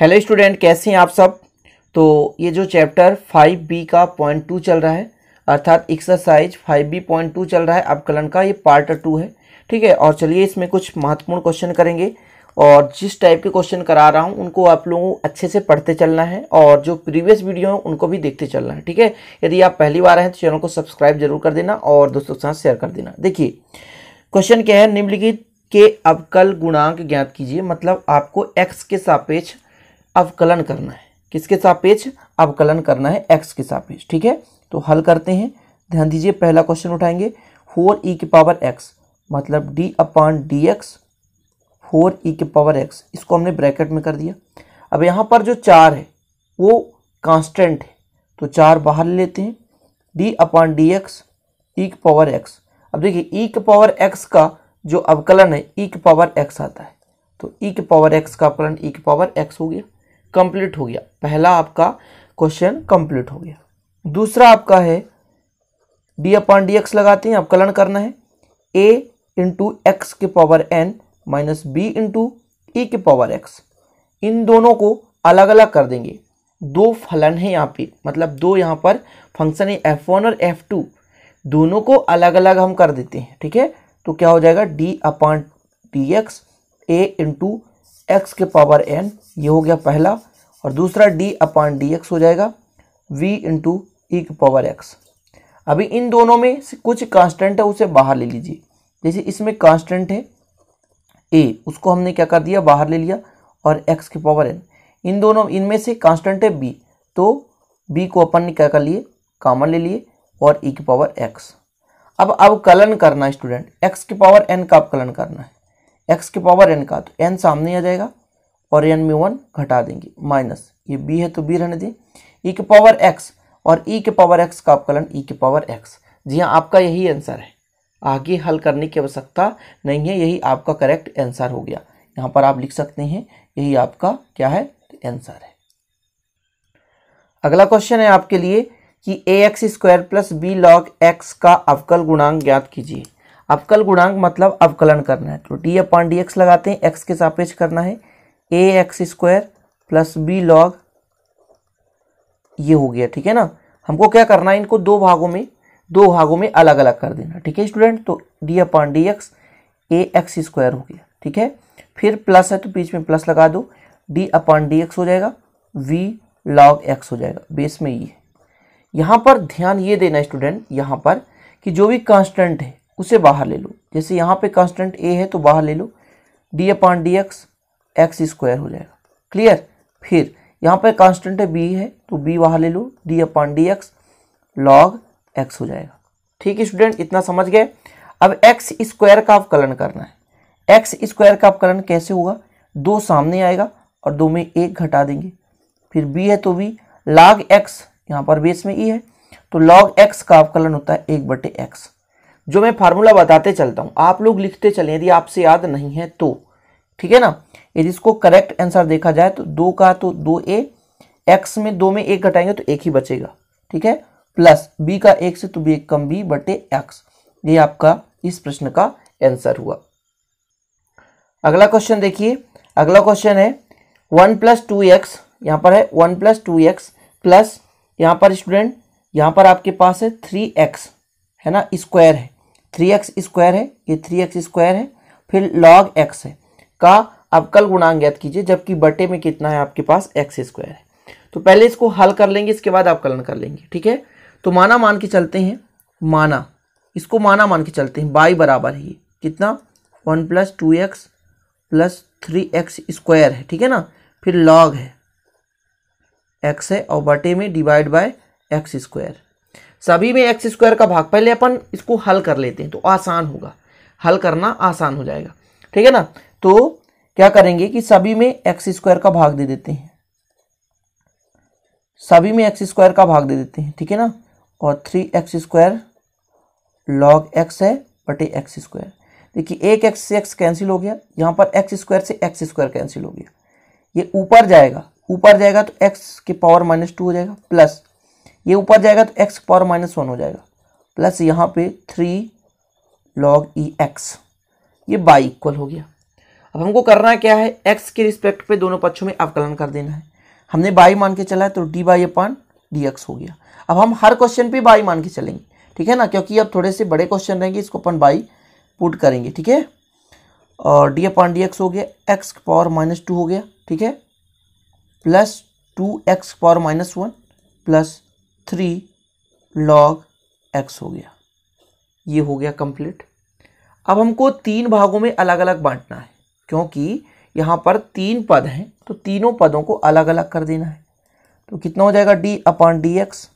hello student कैसे हैं आप सब तो ये जो चैप्टर फाइव बी का पॉइंट टू चल रहा है अर्थात exercise five B point two चल रहा है अवकलन का ये पार्ट टू है ठीक है और चलिए इसमें कुछ महत्वपूर्ण क्वेश्चन करेंगे और जिस टाइप के क्वेश्चन करा रहा हूँ उनको आप लोगों अच्छे से पढ़ते चलना है और जो प्रीवियस वीडियो हैं उनको भी देखते चलना है ठीक है यदि आप पहली बार हैं तो चैनल को सब्सक्राइब जरूर कर देना और दोस्तों के साथ शेयर कर देना देखिए क्वेश्चन क्या है निम्नलिखित के अवकल गुणांक ज्ञात कीजिए मतलब आपको एक्स के सापेक्ष अवकलन करना है किसके सापेक्ष अवकलन करना है एक्स के सापेक्ष ठीक है तो हल करते हैं ध्यान दीजिए पहला क्वेश्चन उठाएंगे फोर ई e के पावर एक्स मतलब D upon D X four E e के पावर एक्स इसको हमने ब्रैकेट में कर दिया अब यहाँ पर जो चार है वो कांस्टेंट है तो चार बाहर लेते हैं D upon D X E के पावर एक्स अब देखिए ई e के पावर एक्स का जो अवकलन है ई के पावर एक्स आता है तो ई के पावर एक्स का अवकलन ई के पावर एक्स हो गया कंप्लीट हो गया पहला आपका क्वेश्चन कंप्लीट हो गया दूसरा आपका है डी अपॉन डी एक्स लगाते हैं अवकलन करना है ए इंटू एक्स के power N minus B into E के पावर एक्स इन दोनों को अलग अलग कर देंगे दो फलन है यहाँ पे मतलब दो यहाँ पर फंक्शन है एफ वन और एफ टू दोनों को अलग अलग हम कर देते हैं ठीक है तो क्या हो जाएगा D upon D X A into X के पावर एन ये हो गया पहला और दूसरा डी अपॉन डी एक्स हो जाएगा वी इंटू ई के पावर एक्स अभी इन दोनों में से कुछ कांस्टेंट है उसे बाहर ले लीजिए जैसे इसमें कांस्टेंट है ए उसको हमने क्या कर दिया बाहर ले लिया और एक्स के पावर एन इन दोनों इनमें से कांस्टेंट है बी तो बी को अपन ने क्या कर लिए कामन ले लिए और ई के पावर एक्स अब अब कलन करना है स्टूडेंट एक्स के पावर एन का अब कलन करना है एक्स के पावर एन का तो एन सामने आ जाएगा और एन में वन घटा देंगे माइनस ये बी है तो बी रहने दें ई के पावर एक्स और ई के पावर एक्स का अवकलन ई के पावर एक्स जी हाँ आपका यही आंसर है आगे हल करने की आवश्यकता नहीं है यही आपका करेक्ट आंसर हो गया यहाँ पर आप लिख सकते हैं यही आपका क्या है आंसर है अगला क्वेश्चन है आपके लिए कि A X square plus B log X का अवकल गुणांक ज्ञात कीजिए अवकल गुणांक मतलब अवकलन करना है तो डी अपॉन डी एक्स लगाते हैं एक्स के सापेक्ष करना है A X square plus B log ये हो गया ठीक है ना हमको क्या करना है इनको दो भागों में दो भागों में अलग अलग कर देना ठीक है स्टूडेंट तो D upon D X A X square हो गया ठीक है फिर प्लस है तो बीच में प्लस लगा दो डी अपॉन डी एक्स हो जाएगा वी लॉग एक्स हो जाएगा बेस में ये यहाँ पर ध्यान ये देना स्टूडेंट यहाँ पर कि जो भी कांस्टेंट है उसे बाहर ले लो जैसे यहाँ पे कांस्टेंट ए है तो बाहर ले लो D upon D X X square हो जाएगा क्लियर फिर यहाँ पे कांस्टेंट है बी है तो बी बाहर ले लो D upon D X log X हो जाएगा ठीक है स्टूडेंट इतना समझ गए अब एक्स स्क्वायर का अवकलन करना है एक्स स्क्वायर का अवकलन कैसे होगा दो सामने आएगा और दो में एक घटा देंगे फिर बी है तो बी लॉग एक्स यहाँ पर बेस में ई e है तो लॉग एक्स का अवकलन होता है एक बटे एक्स जो मैं फार्मूला बताते चलता हूँ आप लोग लिखते चले यदि आपसे याद नहीं है तो ठीक है ना यदि इसको करेक्ट आंसर देखा जाए तो दो का तो दो ए एक्स में दो में एक घटाएंगे तो एक ही बचेगा ठीक है प्लस बी का एक से तो बी एक कम बी बटे एक्स ये आपका इस प्रश्न का आंसर हुआ अगला क्वेश्चन देखिए अगला क्वेश्चन है वन प्लस टू एक्स यहाँ पर है one plus two X plus यहाँ पर स्टूडेंट यहाँ पर आपके पास है थ्री एक्स है ना स्क्वायर है थ्री एक्स स्क्वायर है ये थ्री एक्स स्क्वायर है फिर लॉग एक्स है का अवकल गुणांक ज्ञात कीजिए जबकि बटे में कितना है आपके पास एक्स स्क्वायर है तो पहले इसको हल कर लेंगे इसके बाद अवकलन कर लेंगे ठीक है तो माना मान के चलते हैं माना इसको माना मान के चलते हैं बाई बराबर है ये कितना one plus two X plus three X square है ठीक है ना फिर लॉग है एक्स है और बटे में डिवाइड बाय एक्स स्क्वायर सभी में एक्स स्क्वायर का भाग पहले अपन इसको हल कर लेते हैं तो आसान होगा हल करना आसान हो जाएगा ठीक है ना तो क्या करेंगे कि सभी में एक्स स्क्वायर का भाग दे देते हैं सभी में एक्स स्क्वायर का भाग दे देते हैं ठीक है ना और three X square log X है बटे एक्स स्क्वायर देखिए एक एक्स से एक्स कैंसिल हो गया यहाँ पर एक्स स्क्वायर से एक्स स्क्वायर कैंसिल हो गया ये ऊपर जाएगा ऊपर जाएगा तो एक्स के पावर माइनस टू हो जाएगा प्लस ये ऊपर जाएगा तो एक्स पावर माइनस वन हो जाएगा प्लस यहाँ पे थ्री लॉग ई एक्स ये बाई इक्वल हो गया अब हमको करना क्या है एक्स के रिस्पेक्ट पे दोनों पक्षों में अवकलन कर देना है हमने बाई मान के चला है तो D Y upon D X हो गया अब हम हर क्वेश्चन पे बाई मान के चलेंगे ठीक है ना क्योंकि अब थोड़े से बड़े क्वेश्चन रहेंगे इसको अपन बाई पुट करेंगे ठीक है और डी अपान डी एक्स हो गया एक्स पावर माइनस टू हो गया ठीक है plus two X power minus one plus three log X हो गया ये हो गया कंप्लीट अब हमको तीन भागों में अलग अलग बांटना है क्योंकि यहाँ पर तीन पद हैं तो तीनों पदों को अलग अलग कर देना है तो कितना हो जाएगा D upon D X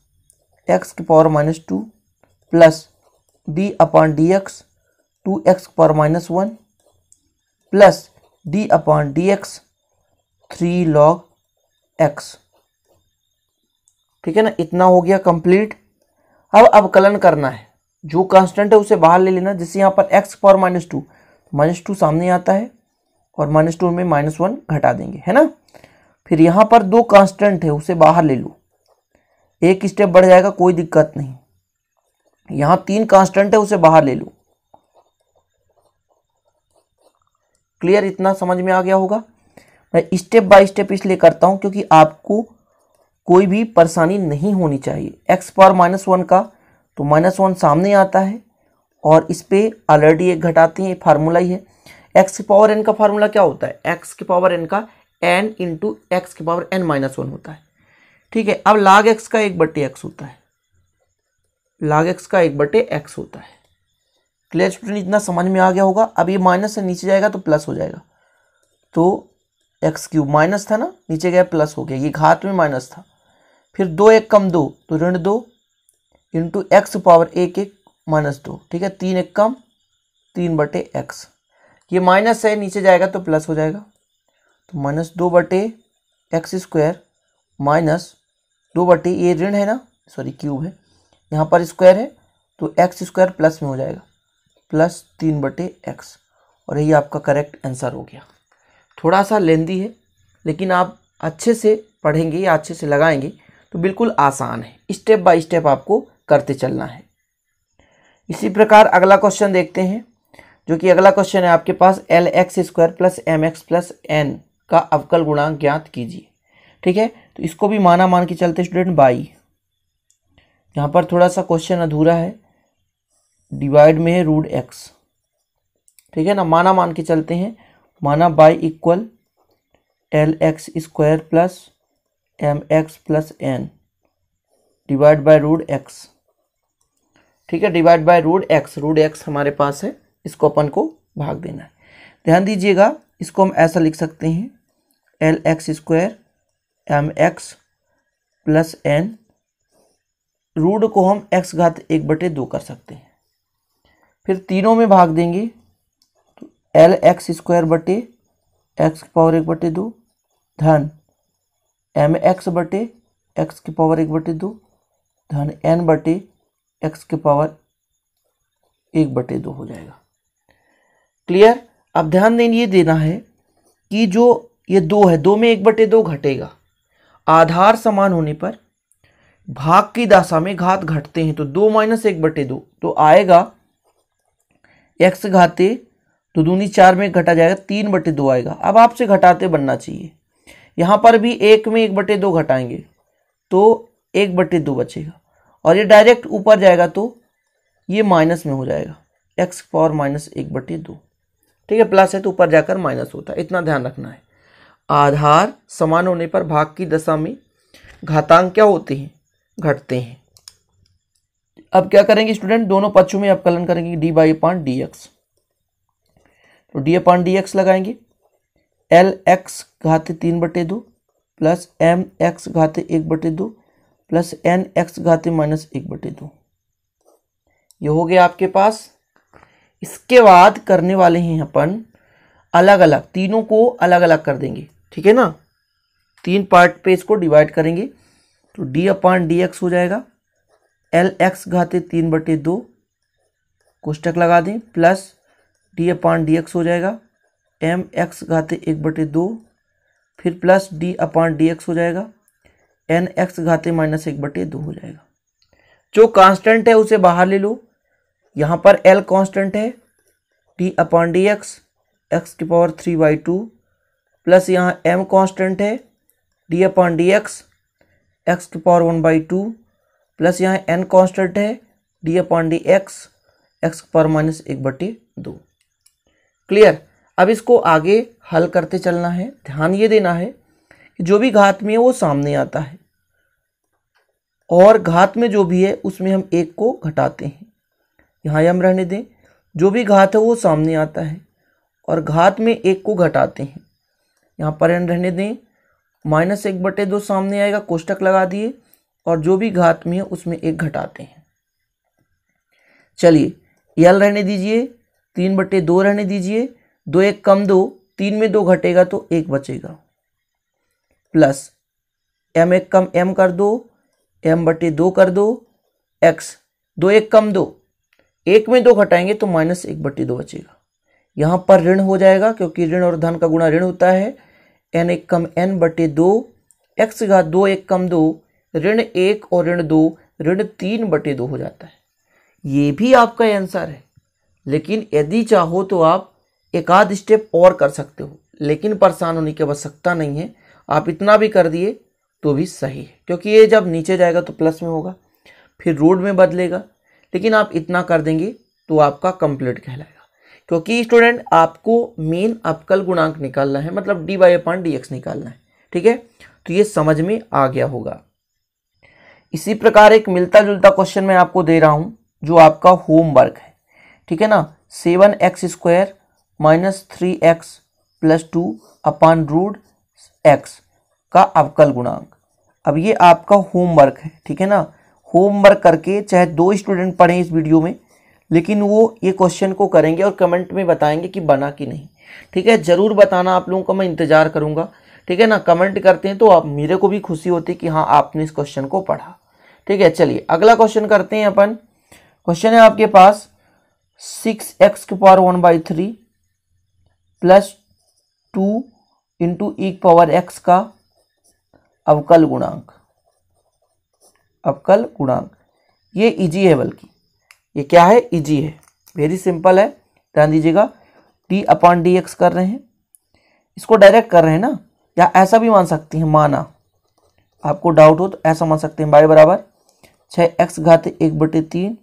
X की power minus two plus D upon D X two X power minus one plus D upon D X three log X ठीक है ना इतना हो गया कंप्लीट अब अवकलन करना है जो कांस्टेंट है उसे बाहर ले लेना जैसे यहाँ पर X power minus two minus two सामने आता है और माइनस टू में माइनस वन घटा देंगे है ना फिर यहाँ पर दो कांस्टेंट है उसे बाहर ले लो एक स्टेप बढ़ जाएगा कोई दिक्कत नहीं यहाँ तीन कांस्टेंट है उसे बाहर ले लो क्लियर इतना समझ में आ गया होगा मैं स्टेप बाय स्टेप इसलिए करता हूँ क्योंकि आपको कोई भी परेशानी नहीं होनी चाहिए एक्स पावर माइनस वन का तो माइनस वन सामने आता है और इस पर ऑलरेडी एक घटाते हैं फार्मूला ही है एक्स के पावर एन का फार्मूला क्या होता है एक्स के पावर एन का एन इंटू एक्स के पावर एन माइनस वन होता है ठीक है अब लाग एक्स का एक बटे एक्स होता है लाग एक्स का एक बटे एक्स होता है क्लियर स्टूडेंट इतना समझ में आ गया होगा अब ये माइनस से नीचे जाएगा तो प्लस हो जाएगा तो एक्स क्यूब माइनस था ना नीचे गया प्लस हो गया ये घात में माइनस था फिर दो एक कम दो तो ऋण दो इंटू एक्स पावर एक एक माइनस दो ठीक है तीन एक कम तीन बटे एक्स ये माइनस है नीचे जाएगा तो प्लस हो जाएगा तो माइनस दो बटे एक्स स्क्वायर माइनस दो बटे ये ऋण है ना सॉरी क्यूब है यहाँ पर स्क्वायर है तो एक्स स्क्वायर प्लस में हो जाएगा प्लस तीन बटे एक्स और यही आपका करेक्ट आंसर हो गया थोड़ा सा लेंदी है लेकिन आप अच्छे से पढ़ेंगे या अच्छे से लगाएंगे तो बिल्कुल आसान है स्टेप बाय स्टेप आपको करते चलना है इसी प्रकार अगला क्वेश्चन देखते हैं जो कि अगला क्वेश्चन है आपके पास L X square plus M X plus N का अवकल गुणांक ज्ञात कीजिए ठीक है तो इसको भी माना मान के चलते स्टूडेंट बाई यहाँ पर थोड़ा सा क्वेश्चन अधूरा है डिवाइड में है रूड एक्स ठीक है ना माना मान के चलते हैं माना Y equal L X square plus M X plus N divide by root X ठीक है divide by root X root X हमारे पास है इसको अपन को भाग देना है ध्यान दीजिएगा इसको हम ऐसा लिख सकते हैं L X square M X plus N root को हम एक्स घात एक बटे दो कर सकते हैं फिर तीनों में भाग देंगे एल एक्स स्क्वायर बटे एक्स पावर एक बटे दो धन एम एक्स बटे एक्स के पावर एक बटे दो धन एन बटे एक्स के पावर एक बटे दो हो जाएगा क्लियर अब ध्यान दें ये देना है कि जो ये दो है दो में एक बटे दो घटेगा आधार समान होने पर भाग की दशा में घात घटते हैं तो दो माइनस एक बटे दो तो आएगा एक्स घाते तो दूनी चार में घटा जाएगा तीन बटे दो आएगा अब आपसे घटाते बनना चाहिए यहाँ पर भी एक में एक बटे दो घटाएंगे तो एक बटे दो बचेगा और ये डायरेक्ट ऊपर जाएगा तो ये माइनस में हो जाएगा एक्स पावर माइनस एक बटे दो ठीक है प्लस है तो ऊपर जाकर माइनस होता है इतना ध्यान रखना है आधार समान होने पर भाग की दशा में घातांक क्या होते हैं घटते हैं अब क्या करेंगे स्टूडेंट दोनों पक्षों में अवकलन करेंगे D Y upon D X तो डी पॉइंट डी एक्स लगाएंगे एल एक्स घाते तीन बटे दो प्लस एम एक्स घाते एक बटे दो प्लस एन एक्स घाते माइनस एक बटे दो ये हो गया आपके पास इसके बाद करने वाले हैं अपन अलग अलग तीनों को अलग अलग कर देंगे ठीक है ना तीन पार्ट पे इसको डिवाइड करेंगे तो डी अपॉन डी एक्स हो जाएगा एल एक्स घाते तीन बटे दो कोष्टक लगा दें plus D upon D X हो जाएगा एम एक्स घाते एक बटे दो फिर plus D upon D X हो जाएगा एन एक्स घाते माइनस एक बटे दो हो जाएगा जो कांस्टेंट है उसे बाहर ले लो यहाँ पर एल कांस्टेंट है D upon D X X की power three by two plus यहाँ एम कांस्टेंट है D upon D X X की power one by two plus यहाँ एन कांस्टेंट है D upon D X X की power minus एक बटे दो क्लियर अब इसको आगे हल करते चलना है ध्यान ये देना है कि जो भी घात में है वो सामने आता है और घात में जो भी है उसमें हम एक को घटाते हैं यहाँ हम रहने दें जो भी घात है वो सामने आता है और घात में एक को घटाते हैं यहाँ पर रहने दें माइनस एक बटे दो सामने आएगा कोष्टक लगा दिए और जो भी घात में है उसमें एक घटाते हैं चलिए यल रहने दीजिए तीन बटे दो रहने दीजिए दो एक कम दो तीन में दो घटेगा तो एक बचेगा प्लस एम एक कम एम कर दो एम बटे दो कर दो एक्स दो एक कम दो एक में दो घटाएंगे तो माइनस एक बटे दो बचेगा यहाँ पर ऋण हो जाएगा क्योंकि ऋण और धन का गुणा ऋण होता है एन एक कम एन बटे दो एक्स का दो एक कम दो ऋण एक और ऋण दो ऋण तीन बटे दो हो जाता है ये भी आपका आंसर है लेकिन यदि चाहो तो आप एक आध स्टेप और कर सकते हो लेकिन परेशान होने की आवश्यकता नहीं है आप इतना भी कर दिए तो भी सही है क्योंकि ये जब नीचे जाएगा तो प्लस में होगा फिर रोड में बदलेगा लेकिन आप इतना कर देंगे तो आपका कंप्लीट कहलाएगा क्योंकि स्टूडेंट आपको मेन अपकल गुणांक निकालना है मतलब D Y upon D X निकालना है ठीक है तो ये समझ में आ गया होगा इसी प्रकार एक मिलता जुलता क्वेश्चन मैं आपको दे रहा हूँ जो आपका होमवर्क है ठीक है ना seven X square minus three X plus two upon root X का अवकल गुणांक अब ये आपका होमवर्क है ठीक है ना होमवर्क करके चाहे दो स्टूडेंट पढ़ें इस वीडियो में लेकिन वो ये क्वेश्चन को करेंगे और कमेंट में बताएंगे कि बना कि नहीं ठीक है ज़रूर बताना आप लोगों का मैं इंतज़ार करूँगा ठीक है ना कमेंट करते हैं तो आप मेरे को भी खुशी होती है कि हाँ आपने इस क्वेश्चन को पढ़ा ठीक है चलिए अगला क्वेश्चन करते हैं अपन क्वेश्चन है आपके पास सिक्स एक्स के power one by three plus two into E power X का अवकल गुणांक अवकल गुणांक ये इजी e है बल्कि ये क्या है इजी e है वेरी सिंपल है ध्यान दीजिएगा डी अपॉन डी एक्स कर रहे हैं इसको डायरेक्ट कर रहे हैं ना या ऐसा भी मान सकते हैं माना आपको डाउट हो तो ऐसा मान सकते हैं बाई बराबर छः एक्स घाते एक बटे तीन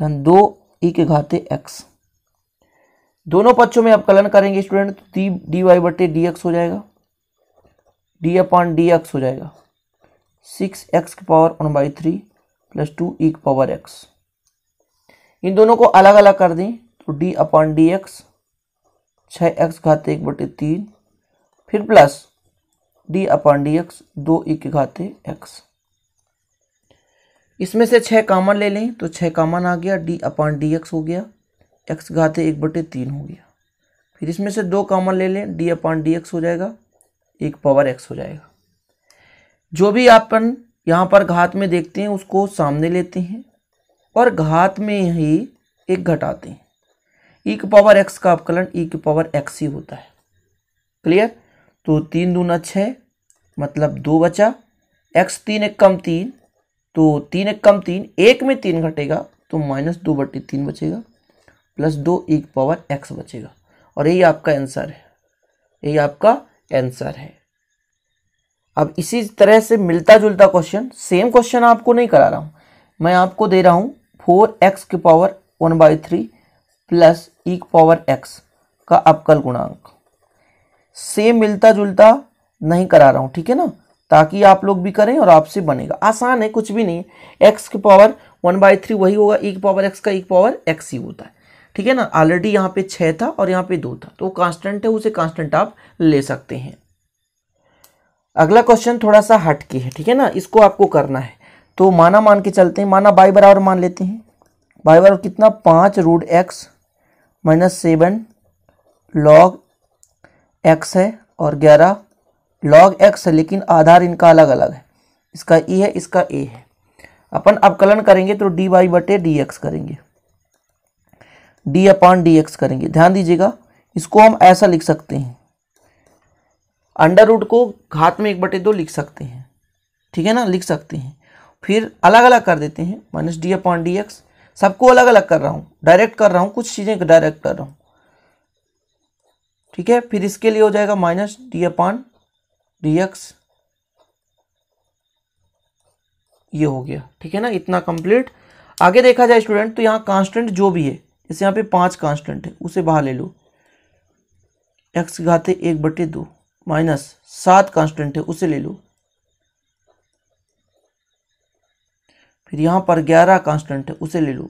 धन दो ई e के घाते एक्स दोनों पक्षों में कलन करेंगे स्टूडेंट तो डी डी वाई बटे डी एक्स हो जाएगा डी अपॉन डी एक्स हो जाएगा सिक्स एक्स की power one by three plus two E की पावर एक्स इन दोनों को अलग अलग कर दें तो डी अपॉन डी एक्स छः एक्स घाते एक बटे तीन फिर plus D upon D X दो ई e के घाते एक्स इसमें से छः कामन ले लें तो छः कामन आ गया डी अपॉन डी एक्स हो गया एक्स घाते एक बटे तीन हो गया फिर इसमें से दो कॉमन ले लें डी अपॉन डी एक्स हो जाएगा एक पावर एक्स हो जाएगा जो भी अपन यहाँ पर घात में देखते हैं उसको सामने लेते हैं और घात में ही एक घटाते हैं ई के पावर एक्स का अपकलन ई के पावर एक्स ही होता है क्लियर तो तीन दूना छः मतलब दो बचा एक्स तीन एक कम तीन तो तीन एक कम तीन एक में तीन घटेगा तो माइनस दो बटे तीन बचेगा प्लस दो ई पावर एक्स बचेगा और यही आपका आंसर है यही आपका आंसर है अब इसी तरह से मिलता जुलता क्वेश्चन सेम क्वेश्चन आपको नहीं करा रहा हूँ मैं आपको दे रहा हूँ फोर एक्स के power one by three plus E power X का अपकल गुणांक सेम मिलता जुलता नहीं करा रहा हूँ ठीक है ना ताकि आप लोग भी करें और आपसे बनेगा आसान है कुछ भी नहीं एक्स की पावर वन बाई थ्री वही होगा ई पावर एक्स का ई पावर एक्स ही होता है ठीक है ना ऑलरेडी यहाँ पे छः था और यहाँ पे दो था तो कांस्टेंट है उसे कांस्टेंट आप ले सकते हैं अगला क्वेश्चन थोड़ा सा हटके है ठीक है ना इसको आपको करना है तो माना मान के चलते हैं माना बाई बराबर मान लेते हैं बाई बराबर कितना पाँच root X minus seven log X है और ग्यारह लॉग एक्स है लेकिन आधार इनका अलग अलग है इसका ई e है इसका ए है अपन अवकलन करेंगे तो डी वाई बटे डी एक्स करेंगे डी अपॉन डी एक्स करेंगे ध्यान दीजिएगा इसको हम ऐसा लिख सकते हैं अंडर रूट को घात में एक बटे दो लिख सकते हैं ठीक है ना लिख सकते हैं फिर अलग अलग कर देते हैं minus D upon D X सबको अलग अलग कर रहा हूँ डायरेक्ट कर रहा हूँ कुछ चीज़ें डायरेक्ट कर रहा हूँ ठीक है फिर इसके लिए हो जाएगा minus D upon D X ये हो गया ठीक है ना इतना कंप्लीट आगे देखा जाए स्टूडेंट तो यहाँ कांस्टेंट जो भी है जैसे यहाँ पे पाँच कांस्टेंट है उसे बाहर ले लो एक्स घाते एक बटे दो माइनस सात कांस्टेंट है उसे ले लो फिर यहाँ पर ग्यारह कांस्टेंट है उसे ले लो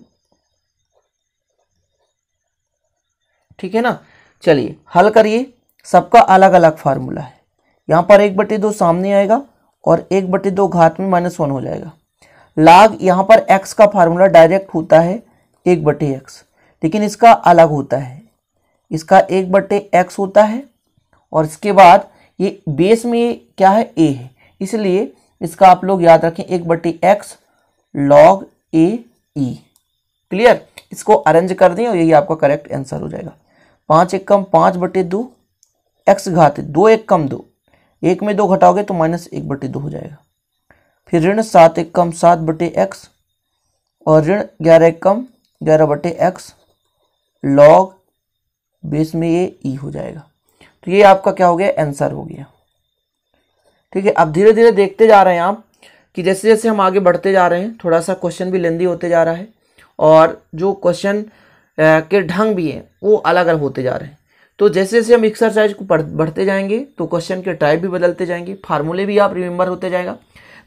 ठीक है ना चलिए हल करिए सबका अलग अलग फार्मूला है यहाँ पर एक बटे दो सामने आएगा और एक बटे दो घात में माइनस वन हो जाएगा लाग यहाँ पर एक्स का फार्मूला डायरेक्ट होता है एक बटे एक्स लेकिन इसका अलग होता है इसका एक बटे एक्स होता है और इसके बाद ये बेस में क्या है ए है इसलिए इसका आप लोग याद रखें एक बटे X log A E clear इसको अरेंज कर दें और यही आपका करेक्ट आंसर हो जाएगा पाँच एक कम पाँच बटे दो एक्स घाते दो एक कम दो एक में दो घटाओगे तो माइनस एक बटे दो हो जाएगा फिर ऋण सात एक कम सात बटे एक्स और ऋण ग्यारह एक कम ग्यारह बटे एक्स लॉग बेस में ये ई e हो जाएगा तो ये आपका क्या हो गया आंसर हो गया ठीक है अब धीरे धीरे देखते जा रहे हैं आप कि जैसे जैसे हम आगे बढ़ते जा रहे हैं थोड़ा सा क्वेश्चन भी लेंदी होते जा रहा है और जो क्वेश्चन के ढंग भी हैं वो अलग अलग होते जा रहे हैं तो जैसे जैसे हम एक्सरसाइज को बढ़ते जाएंगे तो क्वेश्चन के टाइप भी बदलते जाएंगे फार्मूले भी आप रिमेंबर होते जाएगा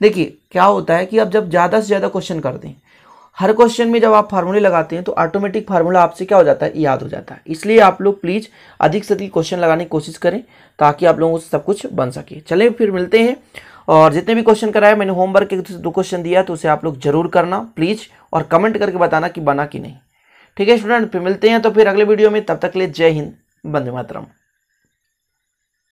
देखिए क्या होता है कि आप जब ज़्यादा से ज़्यादा क्वेश्चन कर दें हर क्वेश्चन में जब आप फार्मूले लगाते हैं तो ऑटोमेटिक फार्मूला आपसे क्या हो जाता है याद हो जाता है इसलिए आप लोग प्लीज़ अधिक से अधिक क्वेश्चन लगाने की कोशिश करें ताकि आप लोगों से सब कुछ बन सके चलें फिर मिलते हैं और जितने भी क्वेश्चन कराए मैंने होमवर्क के दो क्वेश्चन दिया तो उसे आप लोग जरूर करना प्लीज़ और कमेंट करके बताना कि बना कि नहीं ठीक है स्टूडेंट फिर मिलते हैं तो फिर अगले वीडियो में तब तक ले जय हिंद बंदे मातरम